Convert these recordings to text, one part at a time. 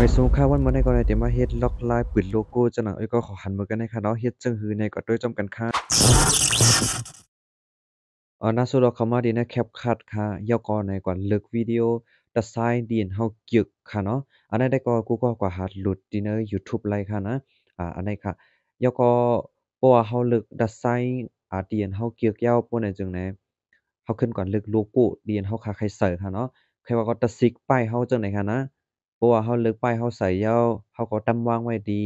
ไว้สูงค่าวันม่นในกรณีเดมาเฮ็ดล็อกลายปืนโลโก้จะหนังเอ้ยก็ขอหันมือกันในค่ะเนาะเฮ็ดจังหือในก็ด้วยจำกันค่ะเออน่าสุดเราเข้ามาดีนะแคปคัดค่ะยาอก่อนในก่อนเลิกวิดีโอตัซไซน์ดีนเฮาเกึกค่ะเนาะอันนั้นได้ก็กูก็กว่าหาหลุดดีเนอร์ยูทูบไลค่ะนะอ่าอันนี้ค่ะยาอก่อประว่าเฮาเลิกดัซไซน์อาดีนเฮาเกึกยาวปนในจึงไหนเฮาขึ้นก่อนเลิกโลโก้ดีนเฮาค่ะใครเส่ร์ค่ะเนาะใครว่าก็ตะซิกป้ายเฮาจังไหนค่ะนะเพราะว่าเราเลือกไปาเราใส่ยาวเราก็ต่ำวางไว้ดี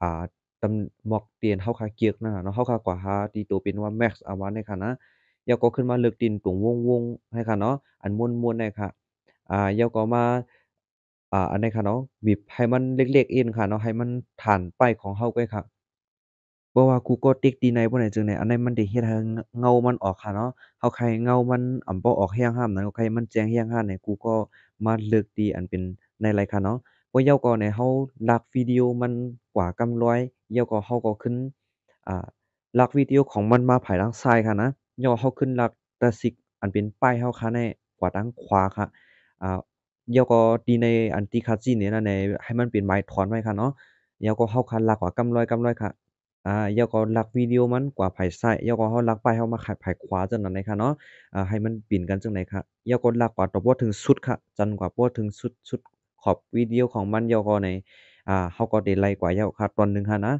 อ่าตำหมอกเตียนเราคาเกียกนั่น่ะเนาะเราคากว่าหาที่ัวเป็นว่าแม็ซ์เอไว้ในค่ะนะเยาก็ขึ้นมาเลือกดินตรงวงวงให้ค่ะเนาะ อันม้วนม้วนในค่ะอ่ายาก็มาอ่าอันนค่ะเนาะบีบให้มันเล็กๆ เองค่ะเนาะให้มันฐานไปของเราไป้ค่ะเพราะว่ากูก็ติ๊กตีใไหนบไหนจึงในอันในมันสิเฮ็ดให้เงามันออกค่ะเนาะเราใครเงามันอ่ำปบ่ออกแห้งห้ามนั้นเราครมันแจ้งแห้งห้ามในกูก็มาเลือกดีอันเป็นในรคยกเนาะว่เาี่ยาก็ในเขาลักวิดีโอมันกว่ากำรอยเ่ยาก็เขาก็ขึ้นอ่าลักวิดีโอของมันมาภายทางซ้ายค่ะนะย้อเราขึ้นลักตะสิกอันเป็นป้ายเราค่ะในกว่าทางขวาค่ะอ่าเยาก็ตีในอันตีคาจีนี่นะในให้มันเป็นไม้ถอนไว้ค่ะเนาะเยาก็เราคันลักกว่ากำรอยกำรอยค่ะอ่าเยาก็ลักวิดีโอมันกว่าไายซ้ายเยาก็เฮาลักไป้าเฮามาภายขวาจังนั้นนะค่ะเนาะอ่าให้มันปิ่นกันจังไดนค่ะเยาก็ลักกว่าตบบ่ถึงสุดค่ะจันกว่าบ่ถึงสุดสุดขอบวิดีโอของมันยอกอในอ่าเฮาก็ได้ไล่กว่ายอะค่ะตอนนึงฮะนะ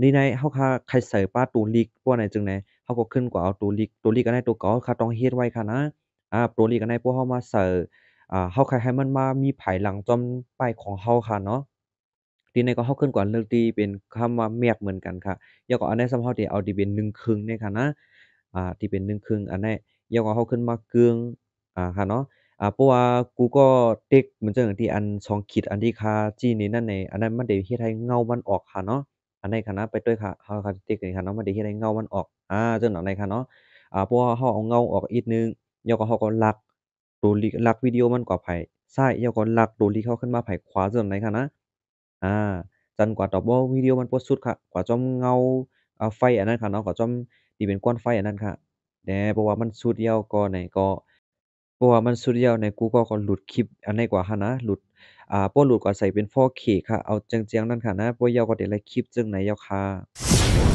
นี่ในเฮาค่ะใครใส่ป้าตูลิกพวกไหนจึงไหนเฮาก็ขึ้นกว่าเอาตูลิกตูลิกกันด้ตัวก่าค่ะต้องเฮ็ดไว้ค่ะนะอ่าตูลิกกันด้พวกเฮามาเสิร่อ่าเฮาใครให้มันมามีภายหลังจอมป้ายของเฮาค่ะเนาะทีนี้ก็เฮาขึ้นกว่าเลือกที่เป็นคำว่าเมียกเหมือนกันค่ะยอกก็อันในสำเฮาที่เอาที่เป็น1ครึ่งเนีค่ะนะอ่าที่เป็น1ครึ่งอันนี้ยอกก็เฮาขึ้นมาเกืองอ่าค่ะเนาะอ่าเพราะว่ากูก็เด็กเหมือนจั่งที่อันสองขีดอันที่ค่าจี้นี่นั่นใน อันนั้นมันได้เฮ็ดให้เงามันออกค่ะเนาะอันในค่ะนะไปด้วยค่ะเฮาค่ะเด็กนี่ค่ะเนาะมันได้เฮ็ดให้เงามันออก อ่าจังหนอในค่ะเนาะอ่าเพราะว่าเฮาเอาเงาออกอีกนึงญ้อนวก็เฮาก็ลักตัวลิลักวิดีโอมันกว่าไผซ้ายญ้อก็ลักตัวลิเข้าขึ้นมาไผขวาจั่นไหนค่ะนะ อ่าจั่นกว่าตอบว่าวิดีโอมันบ่สุดค่ะ กว่าจอมเงาอ่าไฟอันนั้นค่ะเนาะกว่าจอมที่เป็นก้อนไฟอันนั้นค่ะแหน่เพราะว่ามันสุดยาวก่อนไหนก็ราะว่ามันสุดยวใน Google ก็หลุดคลิปอันไหนกว่าหันนะ หลุดอ่าบ่หลุดก็ใส่เป็น 4K ค่ะ เอาจังๆนั่นค่ะนะบ่ยาวก็ได้หลาคลิปจังไหนยาวค่ะ